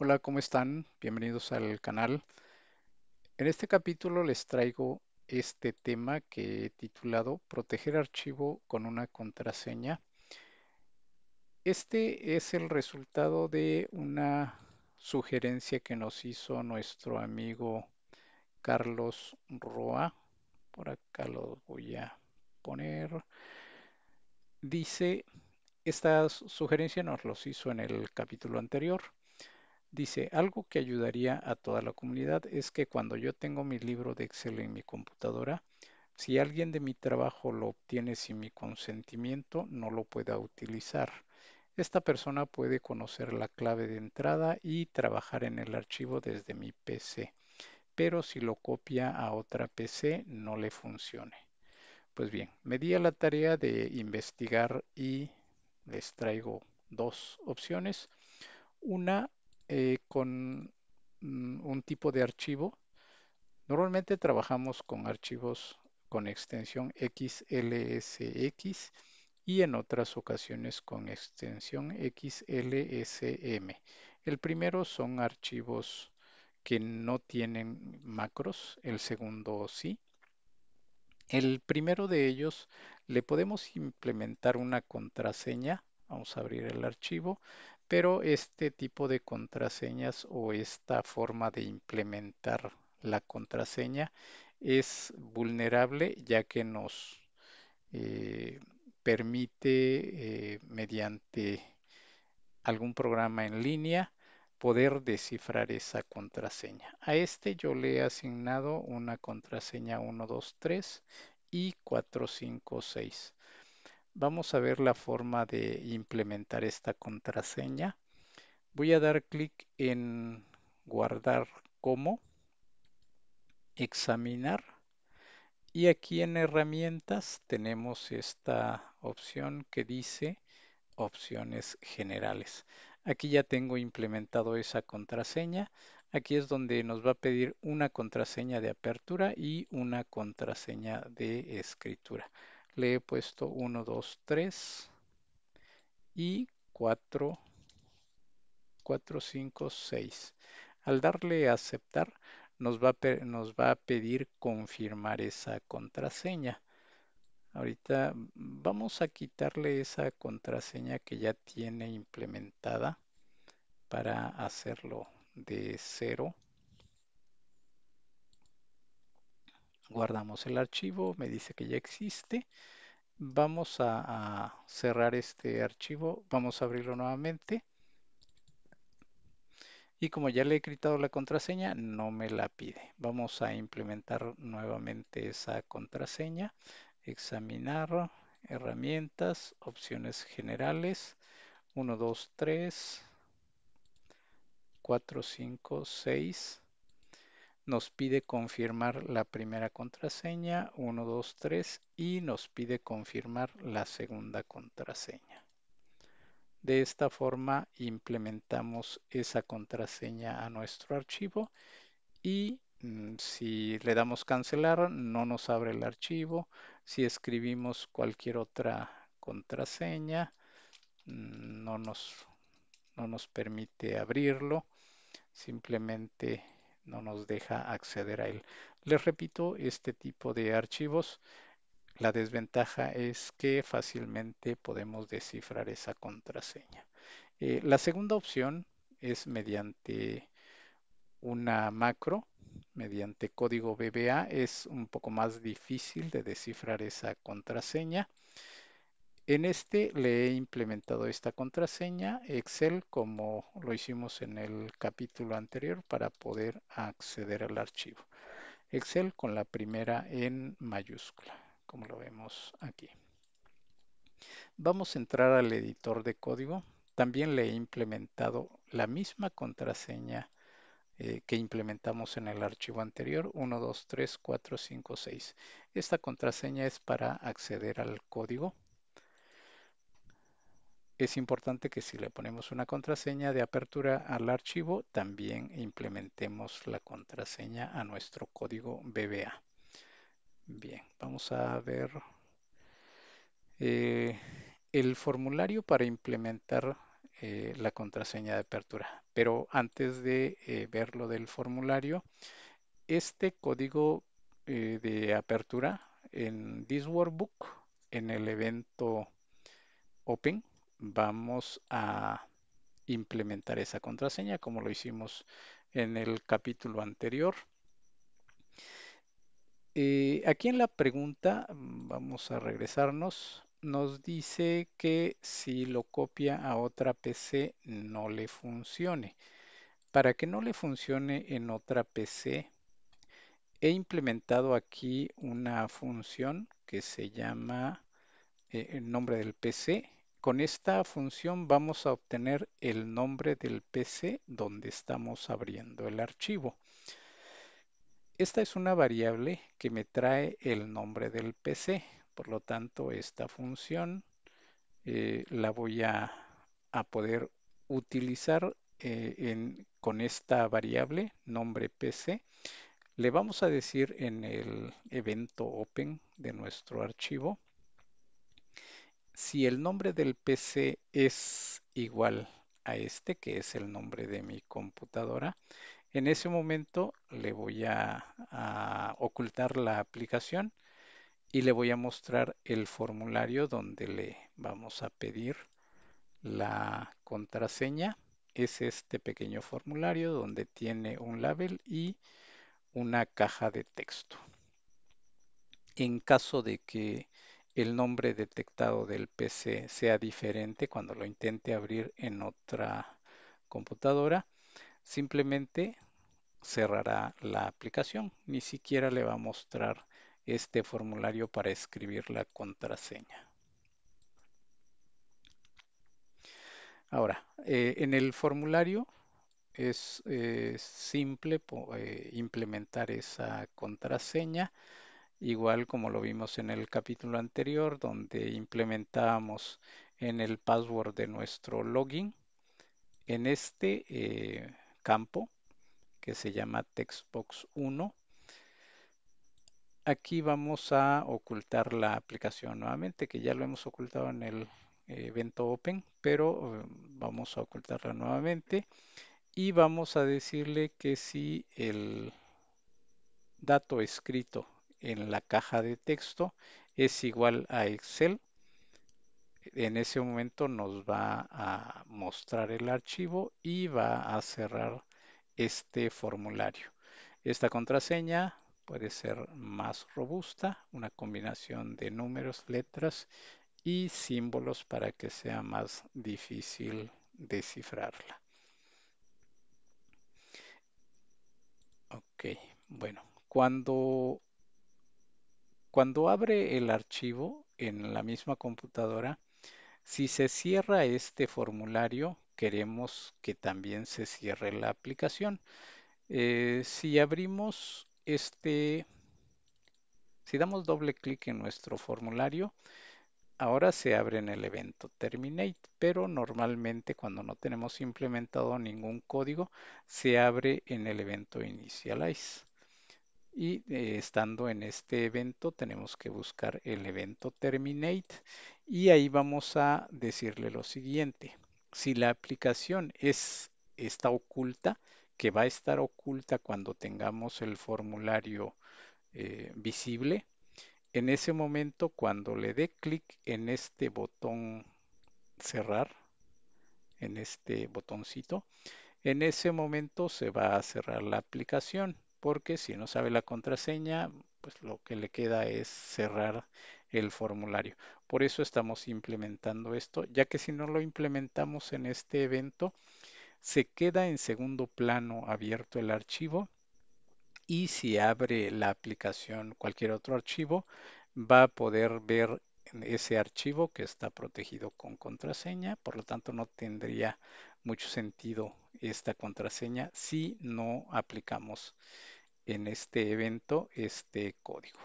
Hola, ¿cómo están? Bienvenidos al canal. En este capítulo les traigo este tema que he titulado Proteger archivo con una contraseña. Este es el resultado de una sugerencia que nos hizo nuestro amigo Carlos Roa. Por acá lo voy a poner. Dice, esta sugerencia nos los hizo en el capítulo anterior. Dice, algo que ayudaría a toda la comunidad es que cuando yo tengo mi libro de Excel en mi computadora, si alguien de mi trabajo lo obtiene sin mi consentimiento, no lo pueda utilizar. Esta persona puede conocer la clave de entrada y trabajar en el archivo desde mi PC, pero si lo copia a otra PC, no le funcione. Pues bien, me di a la tarea de investigar y les traigo dos opciones. Una eh, con mm, un tipo de archivo. Normalmente trabajamos con archivos con extensión XLSX y en otras ocasiones con extensión XLSM. El primero son archivos que no tienen macros, el segundo sí. El primero de ellos le podemos implementar una contraseña. Vamos a abrir el archivo. Pero este tipo de contraseñas o esta forma de implementar la contraseña es vulnerable ya que nos eh, permite eh, mediante algún programa en línea poder descifrar esa contraseña. A este yo le he asignado una contraseña 123 y 456. Vamos a ver la forma de implementar esta contraseña. Voy a dar clic en guardar como, examinar y aquí en herramientas tenemos esta opción que dice opciones generales. Aquí ya tengo implementado esa contraseña. Aquí es donde nos va a pedir una contraseña de apertura y una contraseña de escritura le he puesto 1, 2, 3 y 4, 4, 5, 6. Al darle a aceptar nos va a, nos va a pedir confirmar esa contraseña. Ahorita vamos a quitarle esa contraseña que ya tiene implementada para hacerlo de cero. guardamos el archivo, me dice que ya existe. Vamos a, cerrar este archivo, vamos a abrirlo nuevamente. Y como ya le he gritado la contraseña, no me la pide. Vamos a implementar nuevamente esa contraseña. Examinar, herramientas, opciones generales. 1, 2, 3, 4, 5, 6, nos pide confirmar la primera contraseña, 1, 2, 3, y nos pide confirmar la segunda contraseña. De esta forma implementamos esa contraseña a nuestro archivo y mm, si le damos cancelar no nos abre el archivo. Si escribimos cualquier otra contraseña mm, no nos, no nos permite abrirlo. Simplemente no nos deja acceder a él. Les repito, este tipo de archivos, la desventaja es que fácilmente podemos descifrar esa contraseña. Eh, la segunda opción es mediante una macro, mediante código BBA. Es un poco más difícil de descifrar esa contraseña. En este le he implementado esta contraseña Excel como lo hicimos en el capítulo anterior para poder acceder al archivo. Excel con la primera en mayúscula, como lo vemos aquí. Vamos a entrar al editor de código. También le he implementado la misma contraseña eh, que implementamos en el archivo anterior, 1, 2, 3, 4, 5, 6. Esta contraseña es para acceder al código es importante que si le ponemos una contraseña de apertura al archivo, también implementemos la contraseña a nuestro código BBA. Bien, vamos a ver eh, el formulario para implementar eh, la contraseña de apertura. Pero antes de eh, ver lo del formulario, este código de apertura en this workbook, en el evento Open, vamos a implementar esa contraseña como lo hicimos en el capítulo anterior. Eh, aquí en la pregunta, mm, vamos a regresarnos, nos dice que si lo copia a otra PC no le funcione. Para que no le funcione en otra PC, he implementado aquí una función que se llama eh, el nombre del PC con esta función vamos a obtener el nombre del PC donde estamos abriendo el archivo. Esta es una variable que me trae el nombre del PC, por lo tanto esta función eh, la voy a, poder utilizar eh, con esta variable nombre PC. Le vamos a decir en el evento open de nuestro archivo si el nombre del PC es igual a este, que es el nombre de mi computadora, en ese momento le voy a, ocultar la aplicación y le voy a mostrar el formulario donde le vamos a pedir la contraseña. Es este pequeño formulario donde tiene un label y una caja de texto. En caso de que el nombre detectado del PC sea diferente cuando lo intente abrir en otra computadora, simplemente cerrará la aplicación. Ni siquiera le va a mostrar este formulario para escribir la contraseña. Ahora, eh, en el formulario es eh, simple eh, implementar esa contraseña igual como lo vimos en el capítulo anterior donde implementamos en el password de nuestro login en este eh, campo que se llama textbox 1 aquí vamos a ocultar la aplicación nuevamente que ya lo hemos ocultado en el eh, evento open pero eh, vamos a ocultarla nuevamente y vamos a decirle que si el dato escrito en la caja de texto es igual a Excel. En ese momento nos va a mostrar el archivo y va a cerrar este formulario. Esta contraseña puede ser más robusta, una combinación de números, letras y símbolos para que sea más difícil descifrarla. Ok, bueno, cuando cuando abre el archivo en la misma computadora, si se cierra este formulario, queremos que también se cierre la aplicación. Eh, si abrimos este, si damos doble clic en nuestro formulario, ahora se abre en el evento terminate, pero normalmente cuando no tenemos implementado ningún código, se abre en el evento initialize y eh, estando en este evento tenemos que buscar el evento terminate y ahí vamos a decirle lo siguiente. Si la aplicación es, está oculta, que va a estar oculta cuando tengamos el formulario eh, visible, en ese momento cuando le dé clic en este botón cerrar, en este botoncito, en ese momento se va a cerrar la aplicación porque si no sabe la contraseña, pues lo que le queda es cerrar el formulario. Por eso estamos implementando esto, ya que si no lo implementamos en este evento, se queda en segundo plano abierto el archivo y si abre la aplicación cualquier otro archivo, va a poder ver ese archivo que está protegido con contraseña, por lo tanto no tendría mucho sentido esta contraseña si no aplicamos en este evento este código.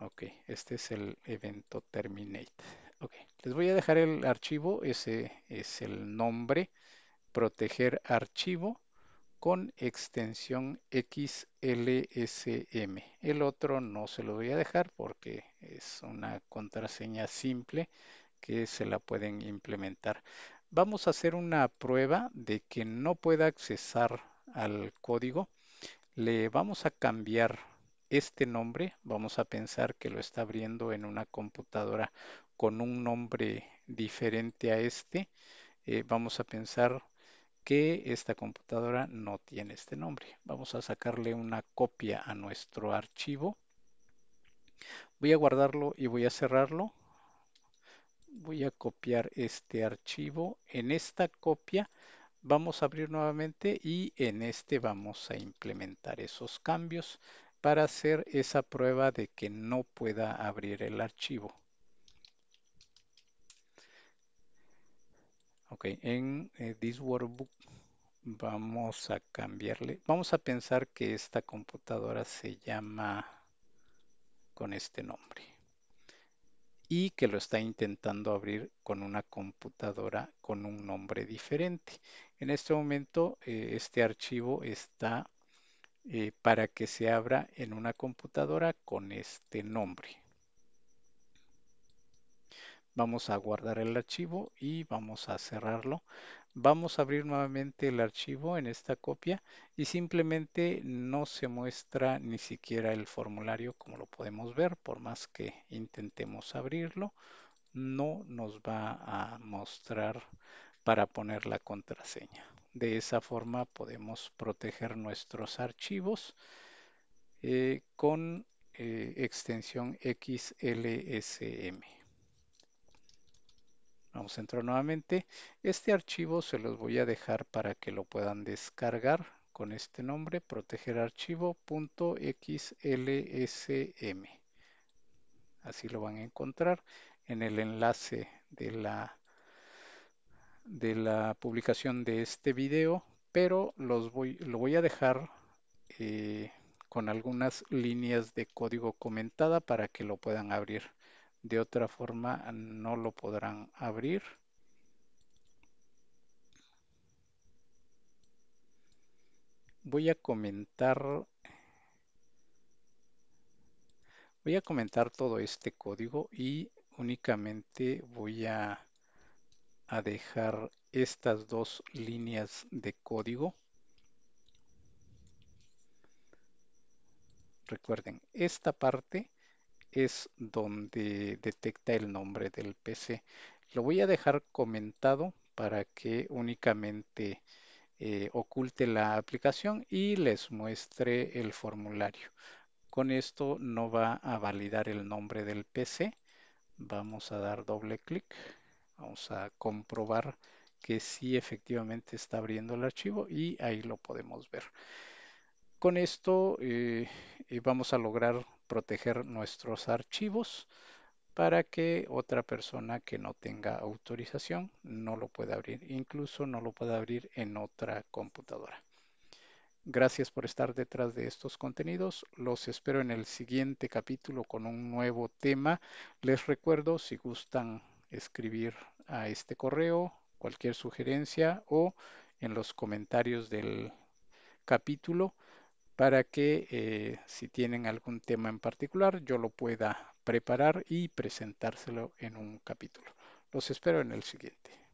Ok, este es el evento terminate. Ok, les voy a dejar el archivo, ese es el nombre, proteger archivo con extensión XLSM. El otro no se lo voy a dejar porque es una contraseña simple que se la pueden implementar. Vamos a hacer una prueba de que no pueda accesar al código. Le vamos a cambiar este nombre. Vamos a pensar que lo está abriendo en una computadora con un nombre diferente a este. Eh, vamos a pensar que esta computadora no tiene este nombre. Vamos a sacarle una copia a nuestro archivo. Voy a guardarlo y voy a cerrarlo voy a copiar este archivo. En esta copia vamos a abrir nuevamente y en este vamos a implementar esos cambios para hacer esa prueba de que no pueda abrir el archivo. Ok, en eh, this workbook vamos a cambiarle. Vamos a pensar que esta computadora se llama con este nombre y que lo está intentando abrir con una computadora con un nombre diferente. En este momento eh, este archivo está eh, para que se abra en una computadora con este nombre. Vamos a guardar el archivo y vamos a cerrarlo. Vamos a abrir nuevamente el archivo en esta copia y simplemente no se muestra ni siquiera el formulario como lo podemos ver. Por más que intentemos abrirlo, no nos va a mostrar para poner la contraseña. De esa forma podemos proteger nuestros archivos eh, con eh, extensión XLSM. Vamos a entrar nuevamente. Este archivo se los voy a dejar para que lo puedan descargar con este nombre, proteger Así lo van a encontrar en el enlace de la, de la publicación de este video, pero los voy, lo voy a dejar eh, con algunas líneas de código comentada para que lo puedan abrir de otra forma no lo podrán abrir. Voy a comentar Voy a comentar todo este código y únicamente voy a, a, dejar estas dos líneas de código. Recuerden, esta parte es donde detecta el nombre del PC. Lo voy a dejar comentado para que únicamente eh, oculte la aplicación y les muestre el formulario. Con esto no va a validar el nombre del PC. Vamos a dar doble clic. Vamos a comprobar que sí efectivamente está abriendo el archivo y ahí lo podemos ver. Con esto eh, eh, vamos a lograr proteger nuestros archivos para que otra persona que no tenga autorización no lo pueda abrir, incluso no lo pueda abrir en otra computadora. Gracias por estar detrás de estos contenidos. Los espero en el siguiente capítulo con un nuevo tema. Les recuerdo, si gustan escribir a este correo, cualquier sugerencia o en los comentarios del capítulo, para que eh, si tienen algún tema en particular yo lo pueda preparar y presentárselo en un capítulo. Los espero en el siguiente.